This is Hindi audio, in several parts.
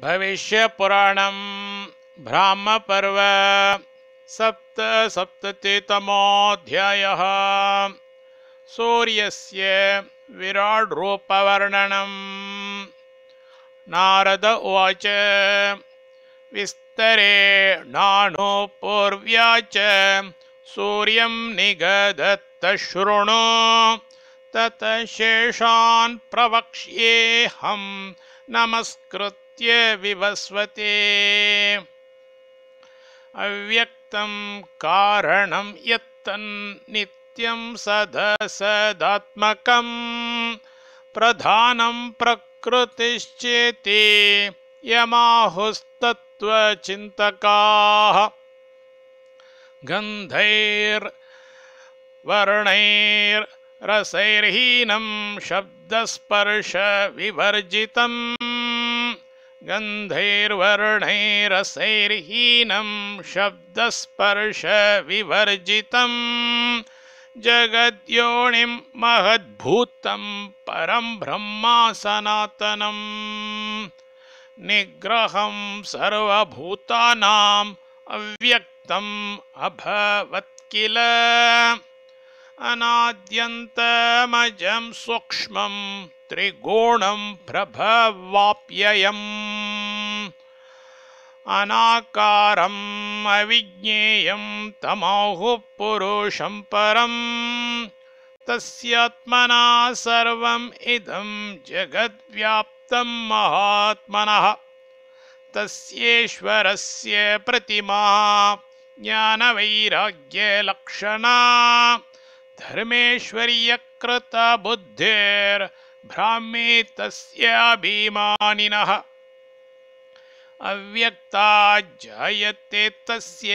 भविष्यपुराणं ब्राह्मपर्व सप्तसप्ततितमोऽध्यायः सूर्यस्य विराट्रूपवर्णनम् नारद उवाच पूर्व्या च सूर्यं निगदत्तश्रुणु तत शेषान् प्रवक्ष्येऽहं नमस्कृत् विभस्वते अव्यक्तं कारणं यत्तन्नित्यं सदसदात्मकं प्रधानं प्रकृतिश्चेति यमाहुस्तत्वचिन्तकाः गन्धैर्वैरसैर्हीनं शब्दस्पर्शविवर्जितम् गन्धैर्वर्णैरसैर्हीनं शब्दस्पर्शविवर्जितम् जगद्योणिं महद्भूतं परं ब्रह्मा सनातनम् निग्रहं सर्वभूतानाम् अव्यक्तम् अभवत् किल अनाद्यन्तमजं सूक्ष्मम् त्रिगुणं प्रभवाप्ययम् अनाकारम् अविज्ञेयं तमाहुः पुरुषं परम् तस्यात्मना सर्वम् इदं जगद्व्याप्तं महात्मनः तस्येश्वरस्य प्रतिमा ज्ञानवैराग्यलक्षणा धर्मेश्वर्यकृतबुद्धेर् भ्रामे तस्याभिमानिनः अव्यक्ता जायते तस्य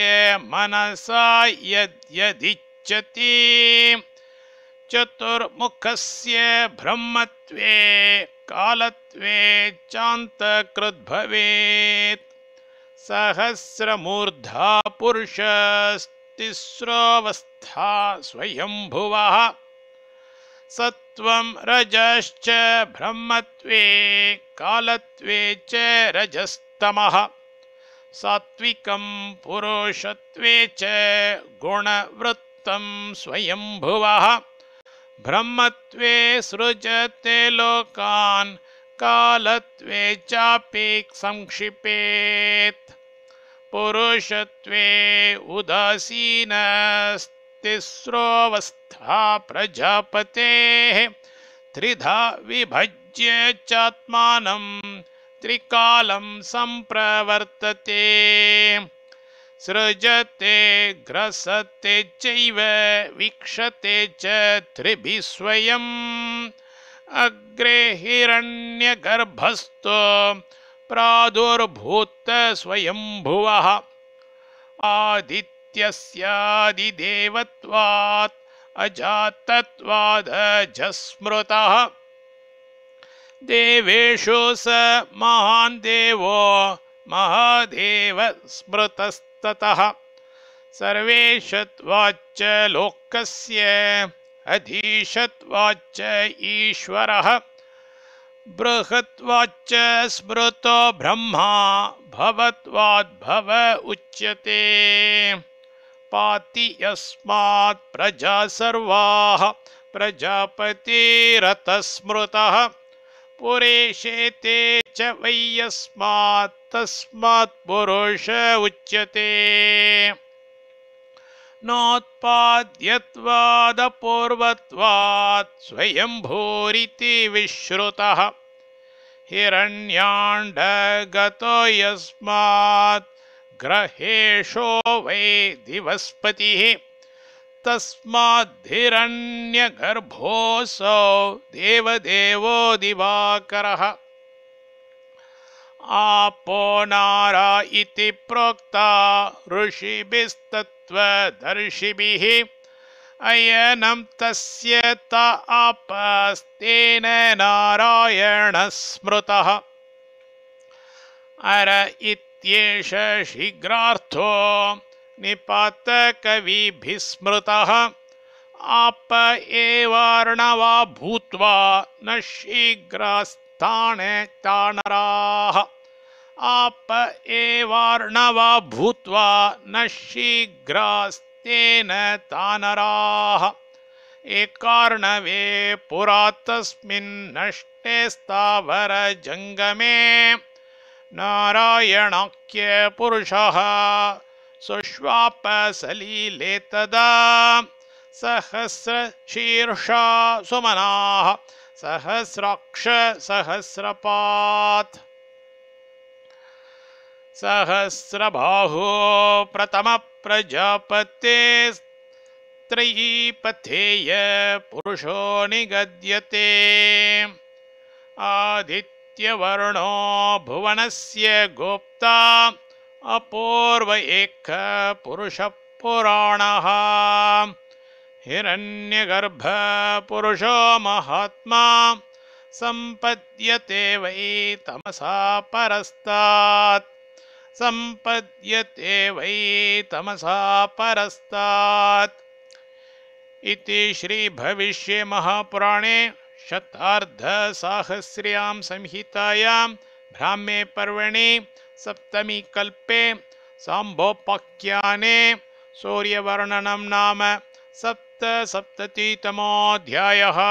मनसा यद्यदिच्छति चतुर्मुखस्य ब्रह्मत्वे कालत्वे चान्तकृद्भवेत् सहस्रमूर्धा पुरुषस्तिस्रोऽवस्था स्वयम्भुवः सत्वं रजश्च ब्रह्मत्वे कालत्वे च रजस्तमः सात्विकं पुरुषत्वे च गुणवृत्तं स्वयंभुवः ब्रह्मत्वे सृजते लोकान् कालत्वे चापि संक्षिपेत् पुरुषत्वे उदासीनस्त तिस्रोऽवस्था प्रजापतेः त्रिधा विभज्य चात्मानं त्रिकालं सम्प्रवर्तते सृजते ग्रसते चैव वीक्षते च त्रिभिः स्वयम् अग्रे हिरण्यगर्भस्थो प्रादुर्भूत स्वयंभुवः आदित्य इत्यस्यादिदेवत्वात् अजातत्वादजस्मृतः देवेषु स महान् देवो महादेव स्मृतस्ततः सर्वेशत्वाच्च लोकस्य अधीशत्वाच्च ईश्वरः बृहत्वाच्च स्मृतो ब्रह्मा भवत्वाद्भव उच्यते पाति यस्मात् प्रजा सर्वाः प्रजापतिरतस्मृतः पुरेशे ते च वै यस्मात् तस्मात् पुरुष उच्यते नोत्पाद्यत्वादपूर्वत्वात् स्वयंभूरिति विश्रुतः हिरण्याण्डगतो यस्मात् ग्रहेशो वै दिवस्पति दिवस्पतिः तस्माद्धिरण्यगर्भोऽसौ देवदेवो दिवाकर आपो नारा इति प्रोक्ता ऋषिभिस्तत्त्वदर्शिभिः अयनं तस्य त आपस्तेन नारायणस्मृतः अर इति इत्येष शीघ्रार्थो निपातकविभिः स्मृतः आप एवार्णवा भूत्वा न शीघ्रस्थाने ताणराः आप एवार्णवा भूत्वा न शीघ्रस्तेन तानराः एकार्णवे पुरा तस्मिन्नष्टे स्थावरजङ्गमे नारायणाख्य पुरुषः सलीले तदा सहस्रशीर्षा सुमनाः सहस्राक्ष सहस्राक्षसहस्रपात् सहस्रबाहो प्रथमप्रजापते त्रयीपथेय पुरुषो निगद्यते आदित्य भुवन से गुप्ता अपूर्व एक पुरुष पुराण हिण्यगर्भ पुषो महात्मा सम्पद्यते वै तमसा परस्ता सम्पद्यते वै तमसा परस्ता श्री भविष्य महापुराणे शतार्धसाहस्र्यां संहितायां भ्राम्ये पर्वणि कल्पे सांभोपाख्याने सूर्यवर्णनं नाम सप्तसप्ततितमोऽध्यायः